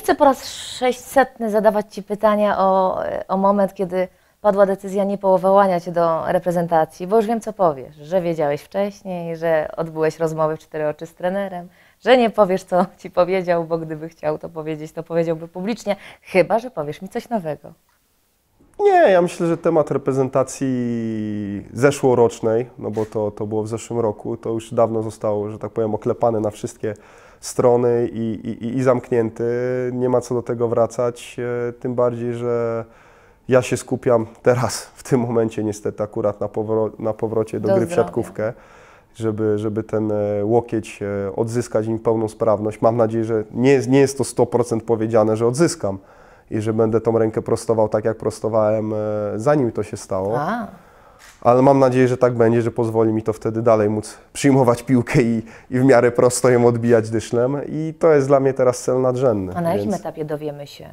chcę po raz 600 zadawać Ci pytania o, o moment, kiedy padła decyzja niepowołania Cię do reprezentacji, bo już wiem, co powiesz, że wiedziałeś wcześniej, że odbyłeś rozmowy w cztery oczy z trenerem, że nie powiesz, co Ci powiedział, bo gdyby chciał to powiedzieć, to powiedziałby publicznie, chyba, że powiesz mi coś nowego. Nie, ja myślę, że temat reprezentacji zeszłorocznej, no bo to, to było w zeszłym roku, to już dawno zostało, że tak powiem, oklepane na wszystkie strony i, i, i zamknięty. Nie ma co do tego wracać, e, tym bardziej, że ja się skupiam teraz, w tym momencie niestety akurat na, powro na powrocie do, do gry zdrowia. w siatkówkę, żeby, żeby ten e, łokieć e, odzyskać im pełną sprawność. Mam nadzieję, że nie jest, nie jest to 100% powiedziane, że odzyskam i że będę tą rękę prostował tak, jak prostowałem zanim to się stało. A ale mam nadzieję, że tak będzie, że pozwoli mi to wtedy dalej móc przyjmować piłkę i, i w miarę prosto ją odbijać dyszlem. I to jest dla mnie teraz cel nadrzędny. A na jakim więc... etapie dowiemy się,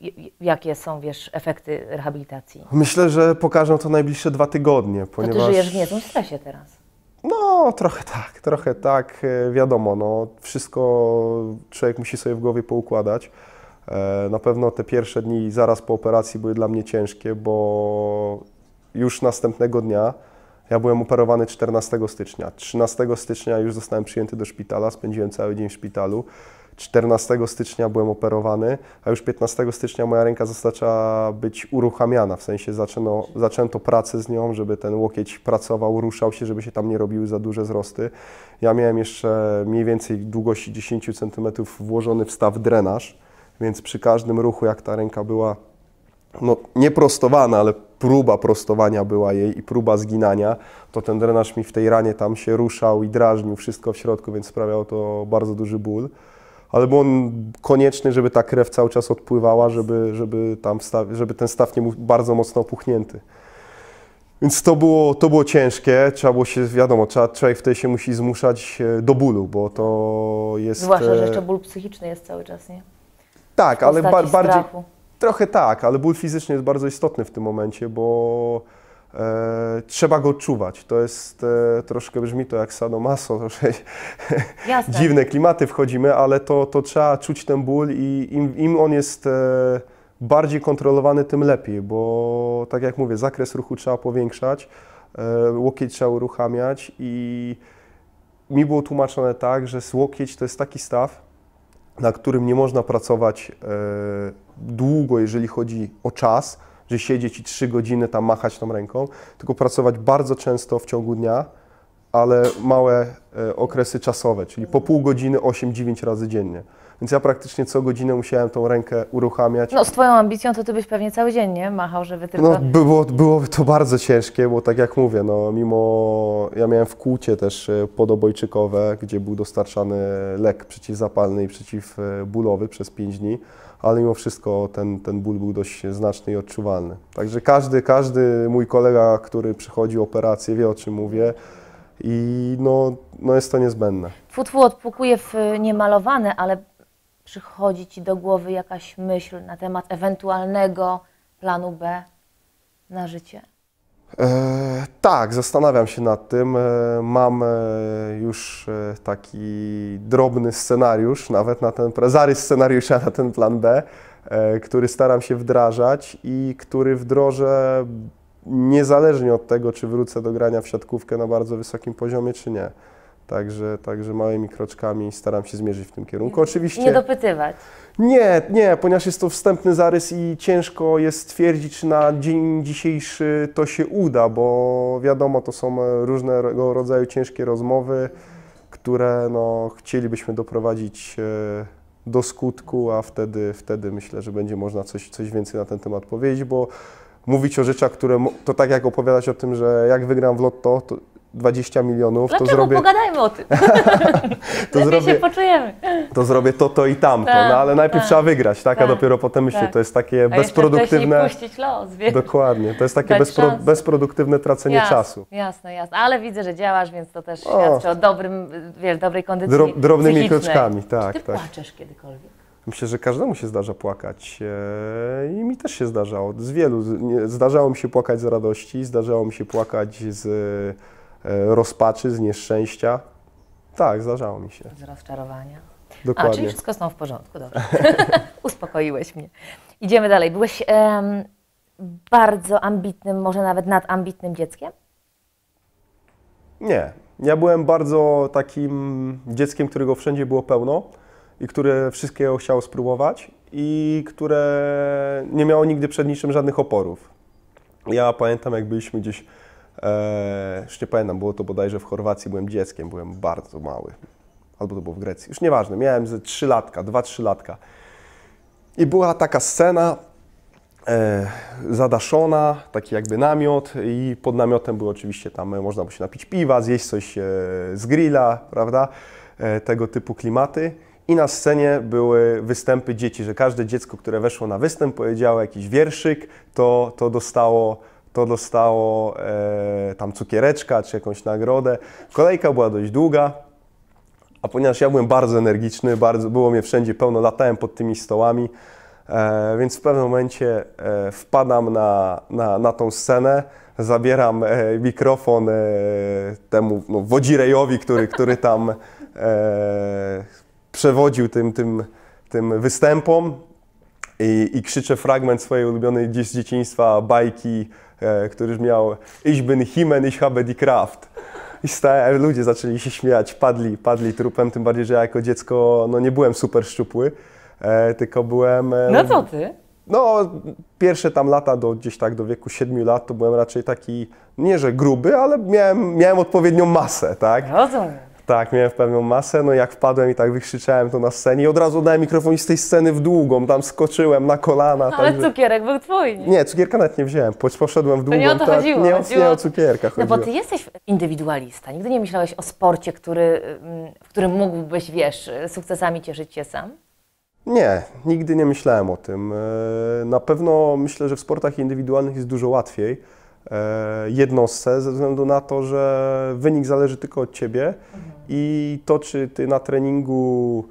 y, y, jakie są wiesz, efekty rehabilitacji? Myślę, że pokażę to najbliższe dwa tygodnie, ponieważ... To ty żyjesz w niezłym stresie teraz. No, trochę tak, trochę tak. E, wiadomo, no, wszystko człowiek musi sobie w głowie poukładać. E, na pewno te pierwsze dni zaraz po operacji były dla mnie ciężkie, bo już następnego dnia ja byłem operowany 14 stycznia. 13 stycznia już zostałem przyjęty do szpitala, spędziłem cały dzień w szpitalu. 14 stycznia byłem operowany, a już 15 stycznia moja ręka zaczęła być uruchamiana, w sensie zaczęno, zaczęto pracę z nią, żeby ten łokieć pracował, ruszał się, żeby się tam nie robiły za duże wzrosty. Ja miałem jeszcze mniej więcej długości 10 cm włożony w staw drenaż, więc przy każdym ruchu, jak ta ręka była no, nie prostowana, ale próba prostowania była jej i próba zginania, to ten drenaż mi w tej ranie tam się ruszał i drażnił wszystko w środku, więc sprawiał to bardzo duży ból. Ale był on konieczny, żeby ta krew cały czas odpływała, żeby, żeby, tam staw, żeby ten staw nie był bardzo mocno opuchnięty. Więc to było, to było ciężkie, trzeba było się, wiadomo, trzeba, człowiek wtedy się musi zmuszać e, do bólu, bo to jest... Zwłaszcza, że e, jeszcze ból psychiczny jest cały czas, nie? Tak, ale bar bardziej, Trochę tak, ale ból fizyczny jest bardzo istotny w tym momencie, bo E, trzeba go odczuwać. To jest, e, troszkę brzmi to jak sadomaso, troszkę dziwne klimaty wchodzimy, ale to, to trzeba czuć ten ból i im, im on jest e, bardziej kontrolowany, tym lepiej, bo tak jak mówię, zakres ruchu trzeba powiększać, e, łokieć trzeba uruchamiać i mi było tłumaczone tak, że łokieć to jest taki staw, na którym nie można pracować e, długo, jeżeli chodzi o czas, że siedzieć i trzy godziny tam machać tą ręką, tylko pracować bardzo często w ciągu dnia, ale małe e, okresy czasowe, czyli po pół godziny 8-9 razy dziennie. Więc ja praktycznie co godzinę musiałem tą rękę uruchamiać. No z Twoją ambicją to Ty byś pewnie cały dzień nie machał, żeby tylko... No było, byłoby to bardzo ciężkie, bo tak jak mówię, no mimo... Ja miałem w kłucie też e, podobojczykowe, gdzie był dostarczany lek przeciwzapalny i przeciwbólowy przez 5 dni ale mimo wszystko ten, ten ból był dość znaczny i odczuwalny. Także każdy, każdy mój kolega, który przychodzi operację, wie o czym mówię i no, no jest to niezbędne. Futwu odpukuje w niemalowane, ale przychodzi Ci do głowy jakaś myśl na temat ewentualnego planu B na życie? E, tak, zastanawiam się nad tym. E, mam e, już taki drobny scenariusz, nawet na ten zarys scenariusza na ten plan B, który staram się wdrażać i który wdrożę niezależnie od tego, czy wrócę do grania w siatkówkę na bardzo wysokim poziomie, czy nie. Także, także małymi kroczkami staram się zmierzyć w tym kierunku. Oczywiście. Nie dopytywać. Nie, nie, ponieważ jest to wstępny zarys i ciężko jest stwierdzić, czy na dzień dzisiejszy to się uda, bo wiadomo, to są różnego rodzaju ciężkie rozmowy, które no, chcielibyśmy doprowadzić e, do skutku, a wtedy, wtedy myślę, że będzie można coś, coś więcej na ten temat powiedzieć, bo mówić o rzeczach, które to tak jak opowiadać o tym, że jak wygram w lotto, to 20 milionów, Dlaczego? to zrobię... pogadajmy o tym. to zrobię, się poczujemy. To zrobię to, to i tamto, tak, no ale najpierw tak. trzeba wygrać, tak, a tak, dopiero potem myślę, tak. to jest takie a bezproduktywne... puścić los, wiesz? Dokładnie, to jest takie bezpro... bezproduktywne tracenie jasne, czasu. Jasne, jasne, ale widzę, że działasz, więc to też o. świadczy o dobrym, wiesz, dobrej kondycji Drob, Drobnymi psychicznej. kroczkami, tak. Czy ty tak. płaczesz kiedykolwiek? Myślę, że każdemu się zdarza płakać e, i mi też się zdarzało. Z wielu. Zdarzało mi się płakać z radości, zdarzało mi się płakać z E, rozpaczy, z nieszczęścia. Tak, zdarzało mi się. Z rozczarowania. Dokładnie. A, czyli wszystko są w porządku, dobrze. Uspokoiłeś mnie. Idziemy dalej. Byłeś um, bardzo ambitnym, może nawet nadambitnym dzieckiem? Nie. Ja byłem bardzo takim dzieckiem, którego wszędzie było pełno i które wszystkiego chciało spróbować i które nie miało nigdy przed niczym żadnych oporów. Ja pamiętam, jak byliśmy gdzieś E, już nie pamiętam, było to bodajże w Chorwacji, byłem dzieckiem, byłem bardzo mały. Albo to było w Grecji, już nieważne, miałem ze 3 latka, 2-3 latka. I była taka scena e, zadaszona, taki jakby namiot i pod namiotem było oczywiście tam, e, można było się napić piwa, zjeść coś e, z grilla, prawda, e, tego typu klimaty. I na scenie były występy dzieci, że każde dziecko, które weszło na występ, powiedziało jakiś wierszyk, to, to dostało to dostało e, tam cukiereczka czy jakąś nagrodę. Kolejka była dość długa, a ponieważ ja byłem bardzo energiczny, bardzo, było mnie wszędzie pełno, latałem pod tymi stołami, e, więc w pewnym momencie e, wpadam na, na, na tą scenę, zabieram e, mikrofon e, temu no, wodzirejowi, który, który tam e, przewodził tym, tym, tym występom i, i krzyczę fragment swojej ulubionej z dzieciństwa bajki E, który miał Ich bin Himen, ich habe die Kraft. I ludzie zaczęli się śmiać, padli, padli trupem, tym bardziej, że ja jako dziecko no, nie byłem super szczupły, e, tylko byłem... E, no co ty? No, pierwsze tam lata do gdzieś tak do wieku 7 lat to byłem raczej taki, nie że gruby, ale miałem, miałem odpowiednią masę, tak? Rozumiem. Tak, miałem pewną masę, no jak wpadłem i tak wykrzyczałem to na scenie i od razu dałem mikrofon i z tej sceny w długą, tam skoczyłem na kolana. Ale także... cukierek był twój. Nie, cukierka nawet nie wziąłem, poszedłem w długą. To nie o to tak, chodziło. nie, chodziło... nie o cukierka chodziło. No bo ty jesteś indywidualista, nigdy nie myślałeś o sporcie, który, w którym mógłbyś, wiesz, sukcesami cieszyć się sam? Nie, nigdy nie myślałem o tym. E, na pewno myślę, że w sportach indywidualnych jest dużo łatwiej E, jednostce ze względu na to, że wynik zależy tylko od ciebie i to, czy ty na treningu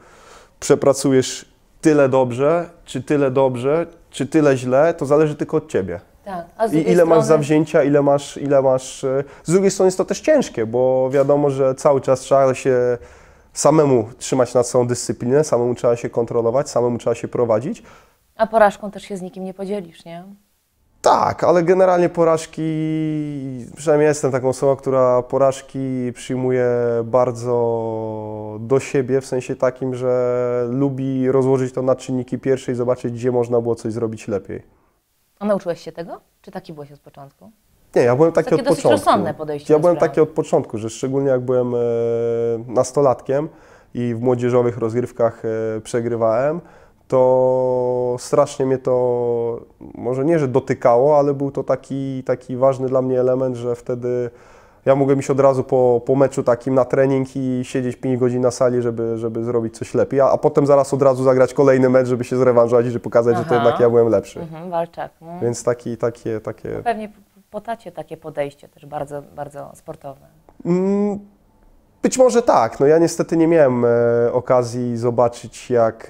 przepracujesz tyle dobrze, czy tyle dobrze, czy tyle źle, to zależy tylko od ciebie. Tak. A I ile strony... masz zawzięcia, ile masz, ile masz. E, z drugiej strony jest to też ciężkie, bo wiadomo, że cały czas trzeba się samemu trzymać nad sobą dyscyplinę, samemu trzeba się kontrolować, samemu trzeba się prowadzić. A porażką też się z nikim nie podzielisz, nie? Tak, ale generalnie porażki, przynajmniej jestem taką osobą, która porażki przyjmuje bardzo do siebie, w sensie takim, że lubi rozłożyć to na czynniki pierwsze i zobaczyć, gdzie można było coś zrobić lepiej. A nauczyłeś się tego? Czy taki byłeś od początku? Nie, ja byłem taki od początku. rozsądne podejście. Ja byłem taki od początku, że szczególnie jak byłem e, nastolatkiem i w młodzieżowych rozgrywkach e, przegrywałem, to strasznie mnie to, może nie, że dotykało, ale był to taki, taki ważny dla mnie element, że wtedy ja mogłem iść od razu po, po meczu takim na trening i siedzieć 5 godzin na sali, żeby, żeby zrobić coś lepiej, a, a potem zaraz od razu zagrać kolejny mecz, żeby się zrewanżować i żeby pokazać, Aha. że to jednak ja byłem lepszy. Mhm, walczak. Mhm. Więc taki, takie, takie... No pewnie po tacie takie podejście też bardzo, bardzo sportowe. Mm być może tak. No ja niestety nie miałem e, okazji zobaczyć, jak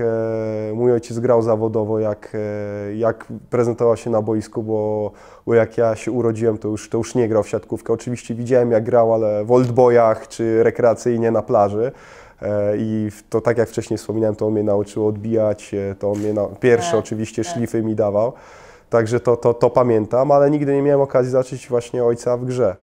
e, mój ojciec grał zawodowo, jak, e, jak prezentował się na boisku, bo, bo jak ja się urodziłem, to już, to już nie grał w siatkówkę. Oczywiście widziałem, jak grał, ale w oldboyach czy rekreacyjnie na plaży. E, I to tak jak wcześniej wspominałem, to on mnie nauczył odbijać, e, to on mnie na... pierwsze tak, oczywiście tak. szlify mi dawał. Także to, to, to pamiętam, ale nigdy nie miałem okazji zobaczyć właśnie ojca w grze.